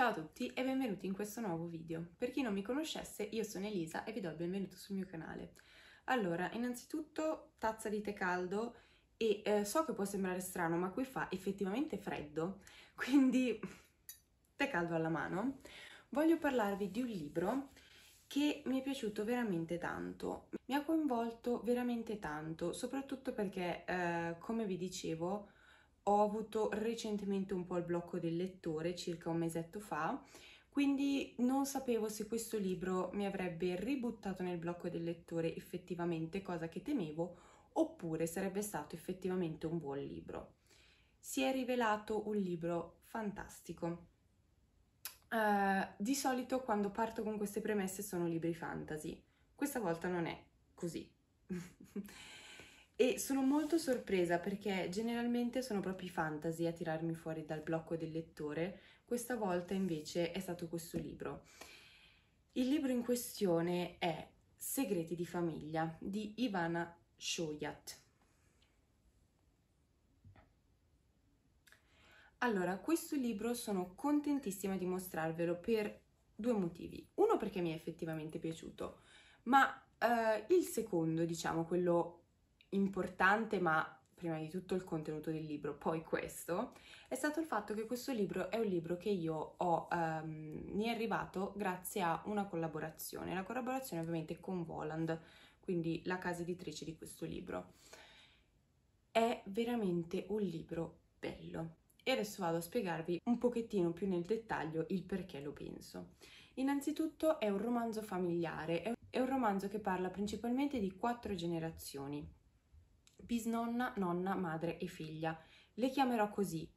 Ciao a tutti e benvenuti in questo nuovo video. Per chi non mi conoscesse, io sono Elisa e vi do il benvenuto sul mio canale. Allora, innanzitutto tazza di tè caldo e eh, so che può sembrare strano, ma qui fa effettivamente freddo, quindi tè caldo alla mano. Voglio parlarvi di un libro che mi è piaciuto veramente tanto. Mi ha coinvolto veramente tanto, soprattutto perché, eh, come vi dicevo, ho avuto recentemente un po' il blocco del lettore, circa un mesetto fa, quindi non sapevo se questo libro mi avrebbe ributtato nel blocco del lettore effettivamente, cosa che temevo, oppure sarebbe stato effettivamente un buon libro. Si è rivelato un libro fantastico. Uh, di solito quando parto con queste premesse sono libri fantasy, questa volta non è così. e sono molto sorpresa perché generalmente sono proprio i fantasy a tirarmi fuori dal blocco del lettore, questa volta invece è stato questo libro. Il libro in questione è Segreti di famiglia di Ivana Shoyat. Allora, questo libro sono contentissima di mostrarvelo per due motivi. Uno perché mi è effettivamente piaciuto, ma eh, il secondo, diciamo, quello importante, ma prima di tutto il contenuto del libro, poi questo, è stato il fatto che questo libro è un libro che io ho, um, mi è arrivato grazie a una collaborazione, la collaborazione ovviamente con Voland, quindi la casa editrice di questo libro. È veramente un libro bello. E adesso vado a spiegarvi un pochettino più nel dettaglio il perché lo penso. Innanzitutto è un romanzo familiare, è un romanzo che parla principalmente di quattro generazioni, bisnonna, nonna, madre e figlia. Le chiamerò così,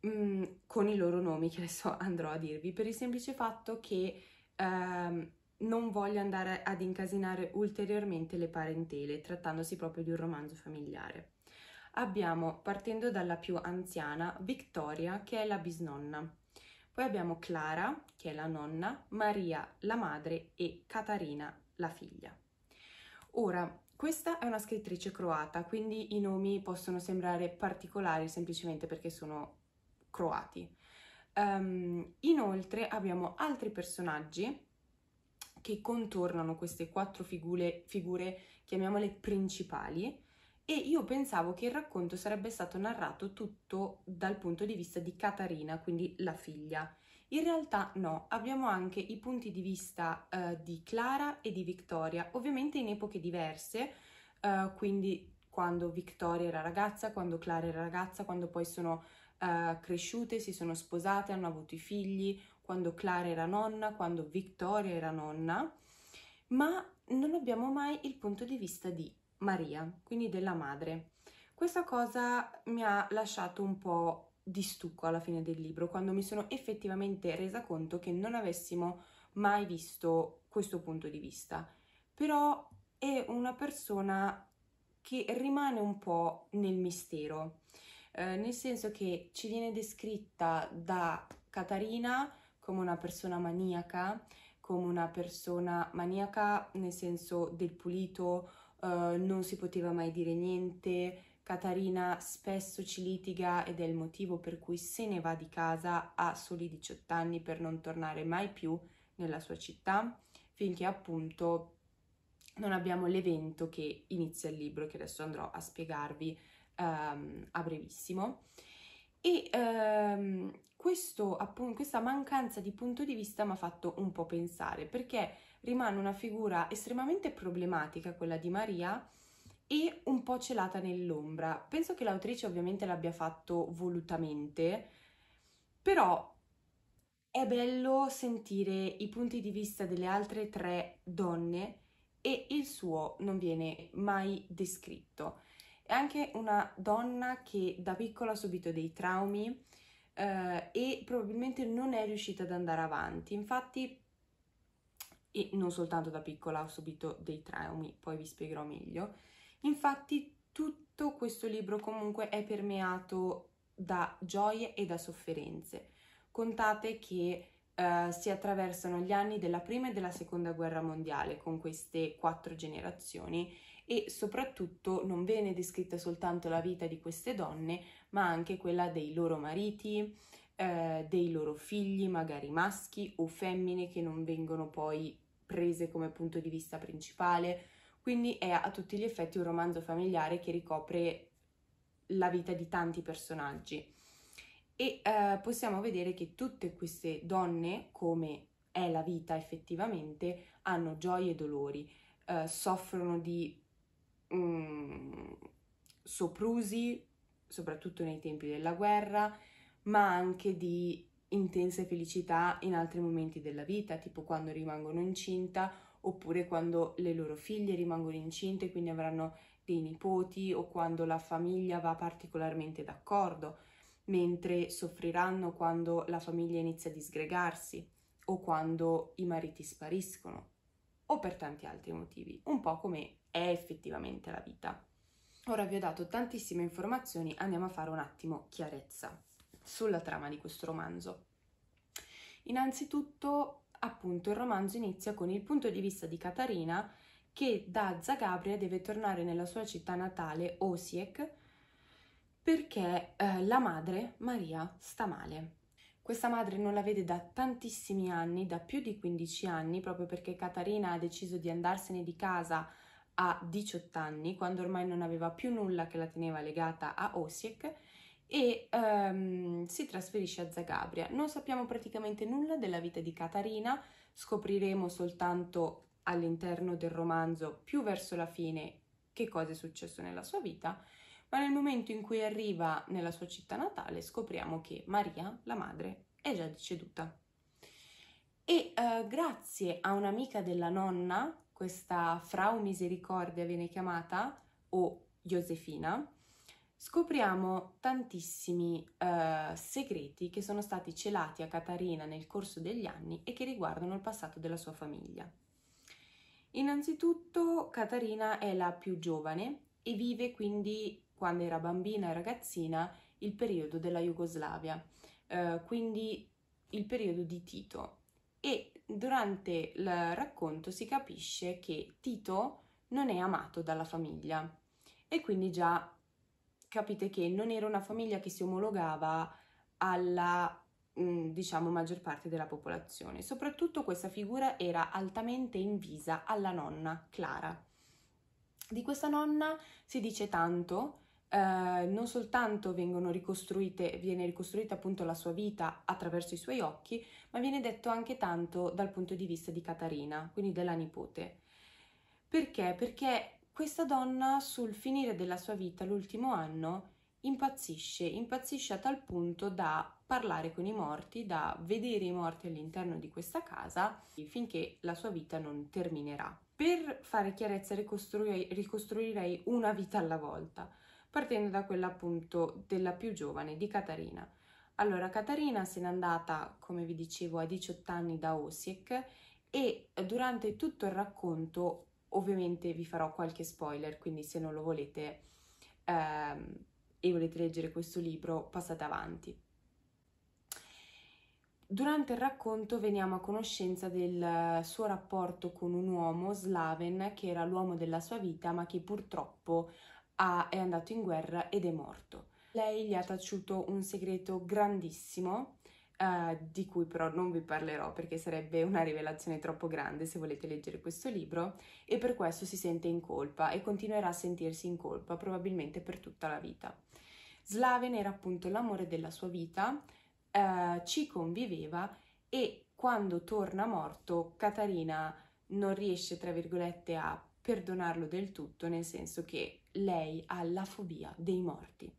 mh, mm, con i loro nomi che adesso andrò a dirvi, per il semplice fatto che ehm, non voglio andare ad incasinare ulteriormente le parentele, trattandosi proprio di un romanzo familiare. Abbiamo, partendo dalla più anziana, Victoria, che è la bisnonna. Poi abbiamo Clara, che è la nonna, Maria, la madre e Catarina, la figlia. Ora, questa è una scrittrice croata, quindi i nomi possono sembrare particolari semplicemente perché sono croati. Um, inoltre abbiamo altri personaggi che contornano queste quattro figure, figure, chiamiamole principali, e io pensavo che il racconto sarebbe stato narrato tutto dal punto di vista di Catarina, quindi la figlia. In realtà no, abbiamo anche i punti di vista eh, di Clara e di Victoria, ovviamente in epoche diverse, eh, quindi quando Victoria era ragazza, quando Clara era ragazza, quando poi sono eh, cresciute, si sono sposate, hanno avuto i figli, quando Clara era nonna, quando Victoria era nonna, ma non abbiamo mai il punto di vista di Maria, quindi della madre. Questa cosa mi ha lasciato un po' di stucco alla fine del libro, quando mi sono effettivamente resa conto che non avessimo mai visto questo punto di vista. Però è una persona che rimane un po' nel mistero, eh, nel senso che ci viene descritta da Catarina come una persona maniaca, come una persona maniaca nel senso del pulito, eh, non si poteva mai dire niente, Catarina spesso ci litiga ed è il motivo per cui se ne va di casa a soli 18 anni per non tornare mai più nella sua città, finché appunto non abbiamo l'evento che inizia il libro, che adesso andrò a spiegarvi um, a brevissimo. E um, questo, appunto, questa mancanza di punto di vista mi ha fatto un po' pensare, perché rimane una figura estremamente problematica quella di Maria, e un po' celata nell'ombra. Penso che l'autrice ovviamente l'abbia fatto volutamente, però è bello sentire i punti di vista delle altre tre donne e il suo non viene mai descritto. È anche una donna che da piccola ha subito dei traumi eh, e probabilmente non è riuscita ad andare avanti. Infatti, e non soltanto da piccola ha subito dei traumi, poi vi spiegherò meglio Infatti tutto questo libro comunque è permeato da gioie e da sofferenze. Contate che eh, si attraversano gli anni della prima e della seconda guerra mondiale con queste quattro generazioni e soprattutto non viene descritta soltanto la vita di queste donne, ma anche quella dei loro mariti, eh, dei loro figli, magari maschi o femmine che non vengono poi prese come punto di vista principale, quindi è a tutti gli effetti un romanzo familiare che ricopre la vita di tanti personaggi. E eh, possiamo vedere che tutte queste donne, come è la vita effettivamente, hanno gioie e dolori, eh, soffrono di mh, mm, soprusi, soprattutto nei tempi della guerra, ma anche di intense felicità in altri momenti della vita, tipo quando rimangono incinta oppure quando le loro figlie rimangono incinte, quindi avranno dei nipoti o quando la famiglia va particolarmente d'accordo, mentre soffriranno quando la famiglia inizia a disgregarsi o quando i mariti spariscono o per tanti altri motivi, un po' come è effettivamente la vita. Ora vi ho dato tantissime informazioni, andiamo a fare un attimo chiarezza sulla trama di questo romanzo. Innanzitutto appunto il romanzo inizia con il punto di vista di Catarina che da Zagabria deve tornare nella sua città natale, Osiek perché eh, la madre, Maria, sta male. Questa madre non la vede da tantissimi anni, da più di 15 anni, proprio perché Catarina ha deciso di andarsene di casa a 18 anni, quando ormai non aveva più nulla che la teneva legata a Osiek, e um, si trasferisce a Zagabria. Non sappiamo praticamente nulla della vita di Catarina, scopriremo soltanto all'interno del romanzo più verso la fine che cosa è successo nella sua vita, ma nel momento in cui arriva nella sua città natale scopriamo che Maria, la madre, è già deceduta. E uh, grazie a un'amica della nonna, questa Frau Misericordia viene chiamata, o Josefina, scopriamo tantissimi eh, segreti che sono stati celati a Catarina nel corso degli anni e che riguardano il passato della sua famiglia. Innanzitutto Catarina è la più giovane e vive quindi, quando era bambina e ragazzina, il periodo della Jugoslavia, eh, quindi il periodo di Tito. E durante il racconto si capisce che Tito non è amato dalla famiglia e quindi già capite che non era una famiglia che si omologava alla mm, diciamo maggior parte della popolazione. Soprattutto questa figura era altamente invisa alla nonna Clara. Di questa nonna si dice tanto, eh, non soltanto vengono ricostruite viene ricostruita appunto la sua vita attraverso i suoi occhi, ma viene detto anche tanto dal punto di vista di Catarina, quindi della nipote. Perché? Perché questa donna sul finire della sua vita, l'ultimo anno, impazzisce, impazzisce a tal punto da parlare con i morti, da vedere i morti all'interno di questa casa finché la sua vita non terminerà. Per fare chiarezza ricostrui- ricostruirei una vita alla volta, partendo da quella appunto della più giovane, di Catarina. Allora, Catarina se n'è andata, come vi dicevo, a 18 anni da Osiek e eh, durante tutto il racconto Ovviamente vi farò qualche spoiler, quindi se non lo volete ehm, e volete leggere questo libro, passate avanti. Durante il racconto veniamo a conoscenza del eh, suo rapporto con un uomo, Slaven, che era l'uomo della sua vita, ma che purtroppo ha, è andato in guerra ed è morto. Lei gli ha taciuto un segreto grandissimo uh, di cui però non vi parlerò perché sarebbe una rivelazione troppo grande se volete leggere questo libro e per questo si sente in colpa e continuerà a sentirsi in colpa probabilmente per tutta la vita. Slaven era appunto l'amore della sua vita, uh, ci conviveva e quando torna morto Katarina non riesce, tra virgolette, a perdonarlo del tutto, nel senso che lei ha la fobia dei morti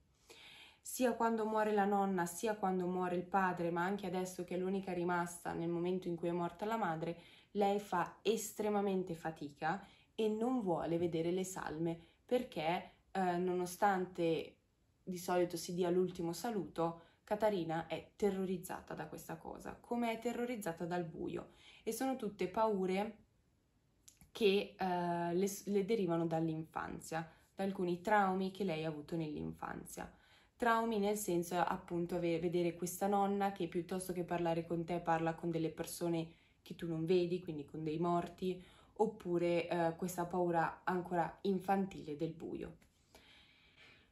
sia quando muore la nonna, sia quando muore il padre, ma anche adesso che è l'unica rimasta nel momento in cui è morta la madre, lei fa estremamente fatica e non vuole vedere le salme perché eh, nonostante di solito si dia l'ultimo saluto, Catarina è terrorizzata da questa cosa, come è terrorizzata dal buio e sono tutte paure che eh, le, le derivano dall'infanzia, da alcuni traumi che lei ha avuto nell'infanzia. Traumi nel senso appunto vedere questa nonna che piuttosto che parlare con te parla con delle persone che tu non vedi, quindi con dei morti, oppure eh, questa paura ancora infantile del buio.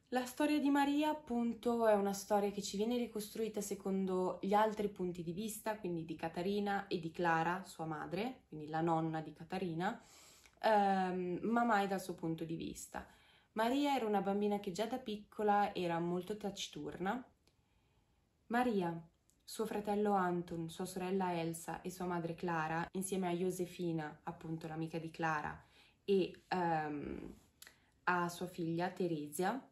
La storia di Maria, appunto, è una storia che ci viene ricostruita secondo gli altri punti di vista, quindi di Catarina e di Clara, sua madre, quindi la nonna di Catarina, ehm, ma mai dal suo punto di vista. Maria era una bambina che già da piccola era molto taciturna. Maria, suo fratello Anton, sua sorella Elsa e sua madre Clara, insieme a Josefina, appunto l'amica di Clara, e um, a sua figlia Teresia,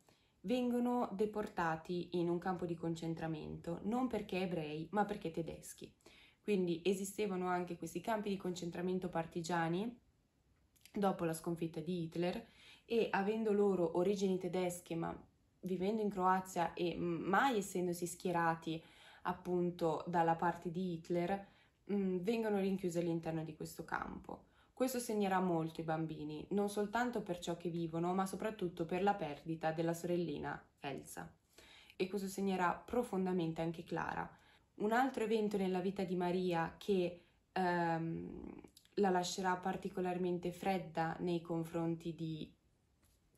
vengono deportati in un campo di concentramento, non perché ebrei, ma perché tedeschi. Quindi esistevano anche questi campi di concentramento partigiani dopo la sconfitta di Hitler e avendo loro origini tedesche ma vivendo in Croazia e mai essendosi schierati appunto dalla parte di Hitler, mh, vengono rinchiusi all'interno di questo campo. Questo segnerà molto i bambini, non soltanto per ciò che vivono, ma soprattutto per la perdita della sorellina Elsa. E questo segnerà profondamente anche Clara. Un altro evento nella vita di Maria che ehm, la lascerà particolarmente fredda nei confronti di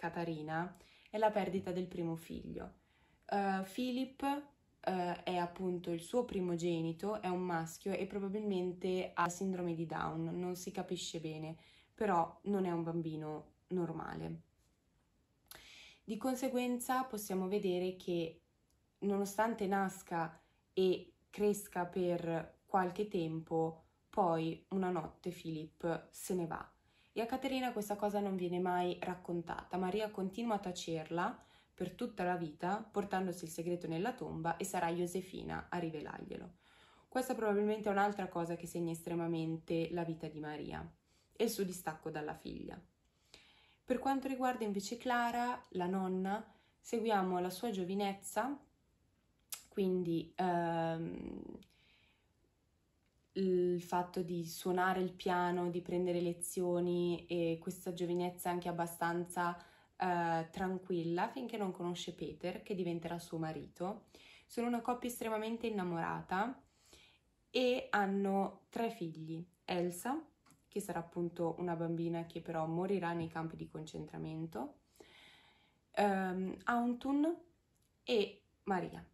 Catarina è la perdita del primo figlio. Uh, Philip uh, è appunto il suo primogenito, è un maschio e probabilmente ha sindrome di Down, non si capisce bene, però non è un bambino normale. Di conseguenza possiamo vedere che nonostante nasca e cresca per qualche tempo, poi una notte Philip se ne va e a Caterina questa cosa non viene mai raccontata. Maria continua a tacerla per tutta la vita, portandosi il segreto nella tomba e sarà Josefina a rivelarglielo. Questa probabilmente è un'altra cosa che segna estremamente la vita di Maria e il suo distacco dalla figlia. Per quanto riguarda invece Clara, la nonna, seguiamo la sua giovinezza, quindi ehm, il fatto di suonare il piano, di prendere lezioni e questa giovinezza anche abbastanza eh, tranquilla finché non conosce Peter che diventerà suo marito. Sono una coppia estremamente innamorata e hanno tre figli, Elsa, che sarà appunto una bambina che però morirà nei campi di concentramento, um, Auntun e Maria.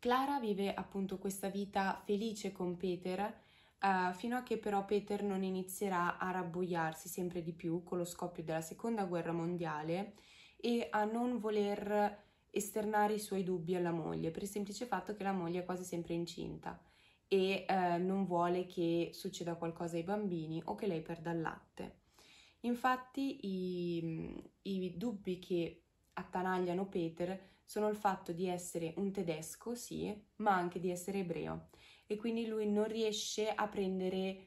Clara vive appunto questa vita felice con Peter Uh, fino a che però Peter non inizierà a rabbuiarsi sempre di più con lo scoppio della seconda guerra mondiale e a non voler esternare i suoi dubbi alla moglie, per il semplice fatto che la moglie è quasi sempre incinta e uh, non vuole che succeda qualcosa ai bambini o che lei perda il latte. Infatti i, mm, i dubbi che attanagliano Peter sono il fatto di essere un tedesco, sì, ma anche di essere ebreo. E quindi lui non riesce a prendere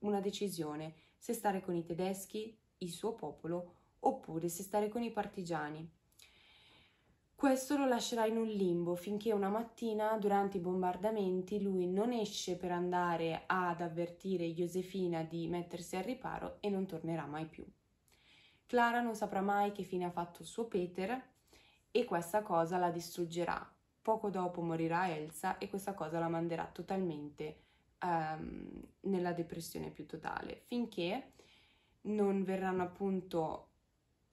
una decisione se stare con i tedeschi, il suo popolo, oppure se stare con i partigiani. Questo lo lascerà in un limbo finché una mattina, durante i bombardamenti, lui non esce per andare ad avvertire Josefina di mettersi al riparo e non tornerà mai più. Clara non saprà mai che fine ha fatto suo Peter e questa cosa la distruggerà. Poco dopo morirà Elsa e questa cosa la manderà totalmente um, nella depressione più totale, finché non verranno appunto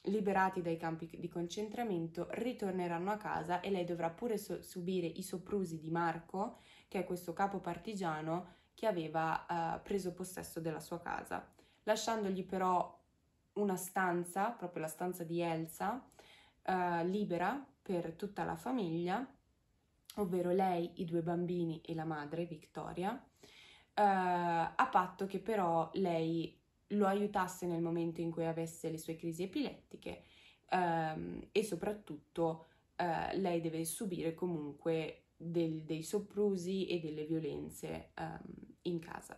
liberati dai campi di concentramento, ritorneranno a casa e lei dovrà pure so- subire i soprusi di Marco, che è questo capo partigiano che aveva uh, preso possesso della sua casa, lasciandogli però una stanza, proprio la stanza di Elsa, eh, libera per tutta la famiglia, ovvero lei, i due bambini e la madre, Victoria, eh, a patto che però lei lo aiutasse nel momento in cui avesse le sue crisi epilettiche ehm, e soprattutto eh, lei deve subire comunque del, dei soprusi e delle violenze ehm, in casa.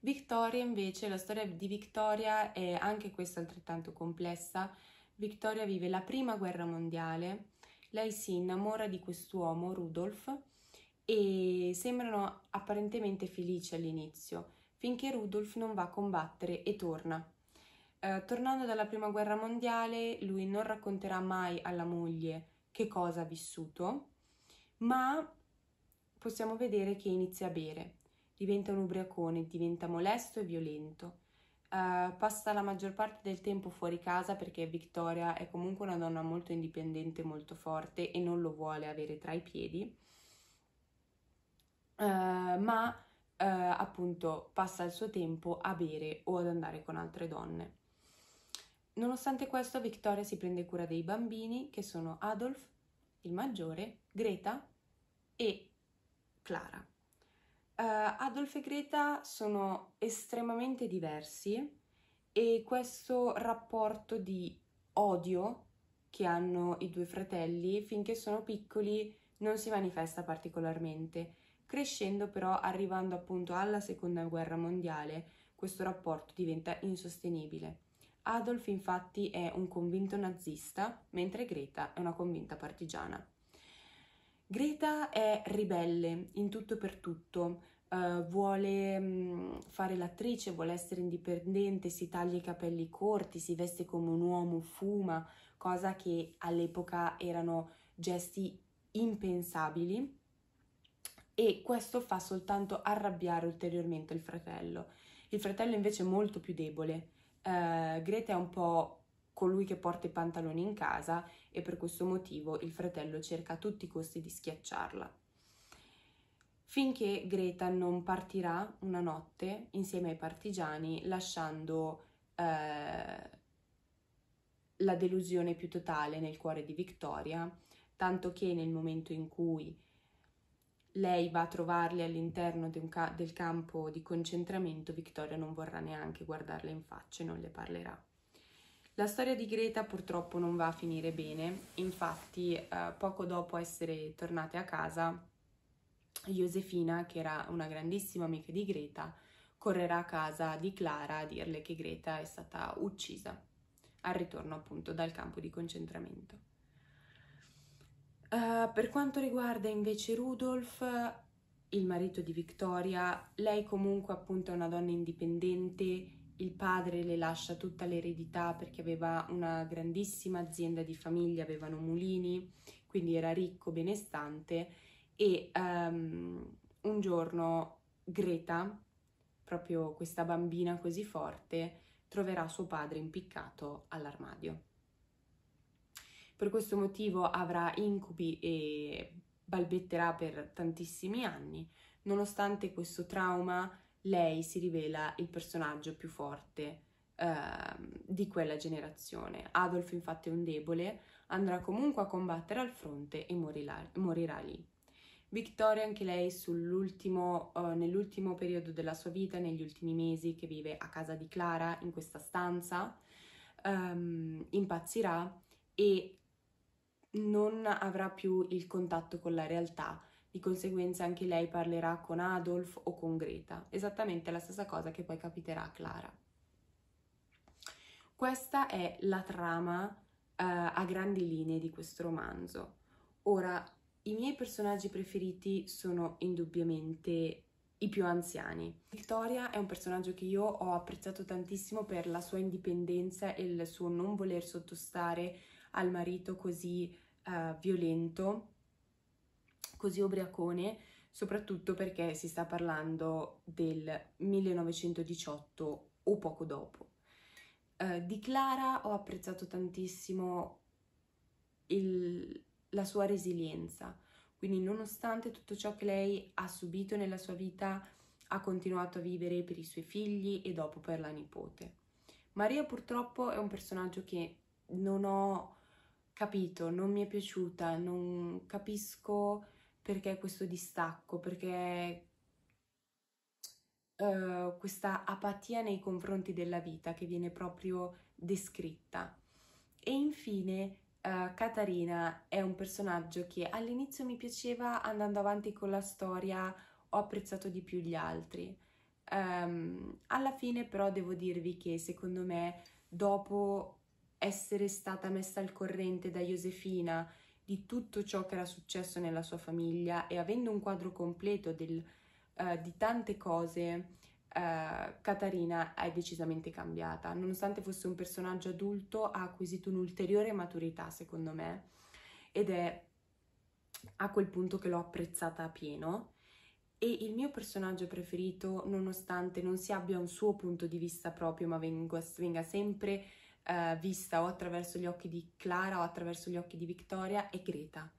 Victoria invece, la storia di Victoria è anche questa altrettanto complessa, Victoria vive la prima guerra mondiale, lei si innamora di quest'uomo, Rudolf, e sembrano apparentemente felici all'inizio, finché Rudolf non va a combattere e torna. Eh, tornando dalla prima guerra mondiale, lui non racconterà mai alla moglie che cosa ha vissuto, ma possiamo vedere che inizia a bere, diventa un ubriacone, diventa molesto e violento Uh, passa la maggior parte del tempo fuori casa perché Victoria è comunque una donna molto indipendente, molto forte e non lo vuole avere tra i piedi, uh, ma uh, appunto passa il suo tempo a bere o ad andare con altre donne. Nonostante questo Victoria si prende cura dei bambini che sono Adolf, il maggiore, Greta e Clara. Eh, Adolf e Greta sono estremamente diversi e questo rapporto di odio che hanno i due fratelli finché sono piccoli non si manifesta particolarmente. Crescendo però, arrivando appunto alla seconda guerra mondiale, questo rapporto diventa insostenibile. Adolf infatti è un convinto nazista, mentre Greta è una convinta partigiana. Greta è ribelle in tutto e per tutto, uh, vuole mh, mm, fare l'attrice, vuole essere indipendente, si taglia i capelli corti, si veste come un uomo, fuma, cosa che all'epoca erano gesti impensabili e questo fa soltanto arrabbiare ulteriormente il fratello. Il fratello invece è molto più debole. Uh, Greta è un po' colui che porta i pantaloni in casa e per questo motivo il fratello cerca a tutti i costi di schiacciarla. Finché Greta non partirà una notte insieme ai partigiani lasciando eh, la delusione più totale nel cuore di Victoria, tanto che nel momento in cui lei va a trovarli all'interno de ca- del campo di concentramento, Victoria non vorrà neanche guardarla in faccia e non le parlerà. La storia di Greta purtroppo non va a finire bene, infatti eh, poco dopo essere tornate a casa, Josefina, che era una grandissima amica di Greta, correrà a casa di Clara a dirle che Greta è stata uccisa al ritorno appunto dal campo di concentramento. Uh, per quanto riguarda invece Rudolf, il marito di Victoria, lei comunque appunto è una donna indipendente il padre le lascia tutta l'eredità perché aveva una grandissima azienda di famiglia, avevano mulini, quindi era ricco, benestante e um, un giorno Greta, proprio questa bambina così forte, troverà suo padre impiccato all'armadio. Per questo motivo avrà incubi e balbetterà per tantissimi anni, nonostante questo trauma lei si rivela il personaggio più forte uh, di quella generazione. Adolf infatti è un debole, andrà comunque a combattere al fronte e morirà, morirà lì. Victoria anche lei sull'ultimo, uh, nell'ultimo periodo della sua vita, negli ultimi mesi che vive a casa di Clara in questa stanza, um, impazzirà e non avrà più il contatto con la realtà di conseguenza anche lei parlerà con Adolf o con Greta, esattamente la stessa cosa che poi capiterà a Clara. Questa è la trama eh, a grandi linee di questo romanzo. Ora, i miei personaggi preferiti sono indubbiamente i più anziani. Victoria è un personaggio che io ho apprezzato tantissimo per la sua indipendenza e il suo non voler sottostare al marito così uh, violento così ubriacone, soprattutto perché si sta parlando del 1918 o poco dopo. Uh, di Clara ho apprezzato tantissimo il, la sua resilienza, quindi nonostante tutto ciò che lei ha subito nella sua vita, ha continuato a vivere per i suoi figli e dopo per la nipote. Maria purtroppo è un personaggio che non ho capito, non mi è piaciuta, non capisco perché questo distacco, perché uh, questa apatia nei confronti della vita che viene proprio descritta. E infine uh, Catarina è un personaggio che all'inizio mi piaceva, andando avanti con la storia ho apprezzato di più gli altri. Um, alla fine però devo dirvi che secondo me dopo essere stata messa al corrente da Josefina di tutto ciò che era successo nella sua famiglia e avendo un quadro completo del, uh, di tante cose, uh, eh, Katarina è decisamente cambiata. Nonostante fosse un personaggio adulto, ha acquisito un'ulteriore maturità, secondo me, ed è a quel punto che l'ho apprezzata a pieno. E il mio personaggio preferito, nonostante non si abbia un suo punto di vista proprio, ma venga, venga sempre eh, vista o attraverso gli occhi di Clara o attraverso gli occhi di Victoria è Greta.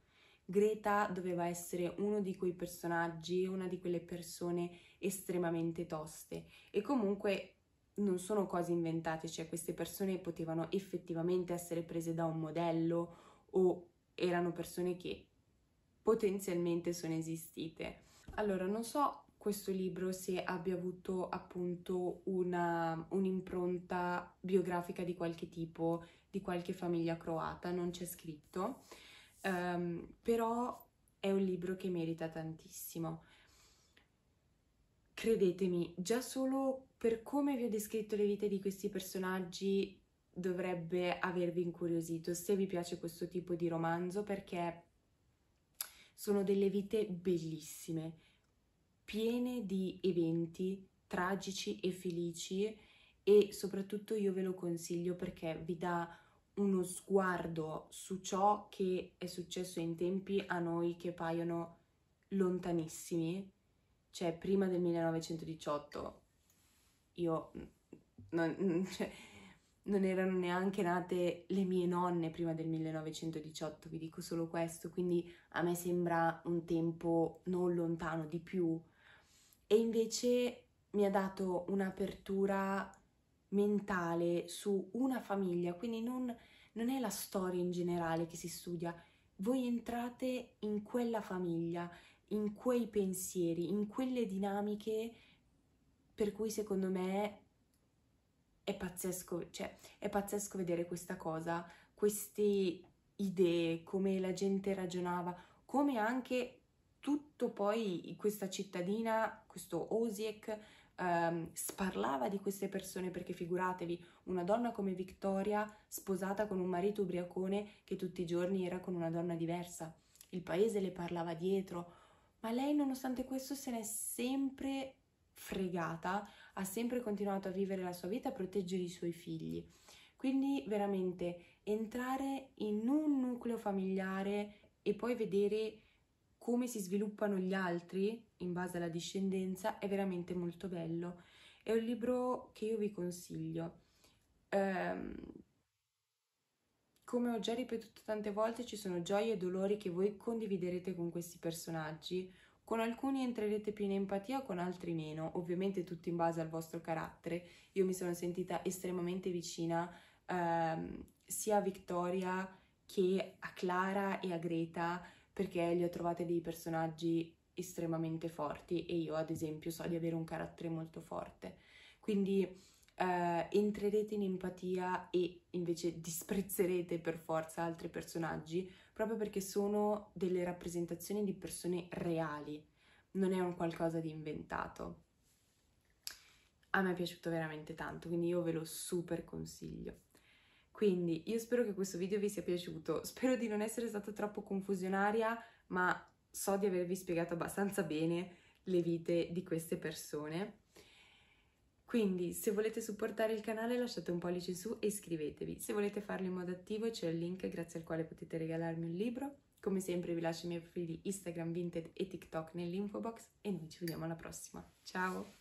Greta doveva essere uno di quei personaggi, una di quelle persone estremamente toste e comunque non sono cose inventate, cioè queste persone potevano effettivamente essere prese da un modello o erano persone che potenzialmente sono esistite. Allora, non so questo libro se abbia avuto appunto una, un'impronta biografica di qualche tipo, di qualche famiglia croata, non c'è scritto, um, però è un libro che merita tantissimo. Credetemi, già solo per come vi ho descritto le vite di questi personaggi dovrebbe avervi incuriosito se vi piace questo tipo di romanzo perché sono delle vite bellissime piene di eventi tragici e felici e soprattutto io ve lo consiglio perché vi dà uno sguardo su ciò che è successo in tempi a noi che paiono lontanissimi, cioè prima del 1918 io non, cioè, non erano neanche nate le mie nonne prima del 1918, vi dico solo questo, quindi a me sembra un tempo non lontano di più, e invece mi ha dato un'apertura mentale su una famiglia, quindi non, non è la storia in generale che si studia, voi entrate in quella famiglia, in quei pensieri, in quelle dinamiche per cui secondo me è pazzesco, cioè, è pazzesco vedere questa cosa, queste idee, come la gente ragionava, come anche tutto poi questa cittadina questo Osiek ehm, sparlava di queste persone perché figuratevi una donna come Victoria sposata con un marito ubriacone che tutti i giorni era con una donna diversa. Il paese le parlava dietro, ma lei nonostante questo se n'è sempre fregata, ha sempre continuato a vivere la sua vita, a proteggere i suoi figli. Quindi veramente entrare in un nucleo familiare e poi vedere come si sviluppano gli altri in base alla discendenza è veramente molto bello. È un libro che io vi consiglio. Um, come ho già ripetuto tante volte, ci sono gioie e dolori che voi condividerete con questi personaggi. Con alcuni entrerete più in empatia, con altri meno, ovviamente tutto in base al vostro carattere. Io mi sono sentita estremamente vicina ehm, sia a Vittoria che a Clara e a Greta perché li ho trovati dei personaggi estremamente forti e io ad esempio so di avere un carattere molto forte. Quindi eh, entrerete in empatia e invece disprezzerete per forza altri personaggi proprio perché sono delle rappresentazioni di persone reali, non è un qualcosa di inventato. A me è piaciuto veramente tanto, quindi io ve lo super consiglio. Quindi io spero che questo video vi sia piaciuto, spero di non essere stata troppo confusionaria, ma so di avervi spiegato abbastanza bene le vite di queste persone. Quindi se volete supportare il canale lasciate un pollice in su e iscrivetevi. Se volete farlo in modo attivo c'è il link grazie al quale potete regalarmi un libro. Come sempre vi lascio i miei profili Instagram, Vinted e TikTok nell'info box e noi ci vediamo alla prossima. Ciao!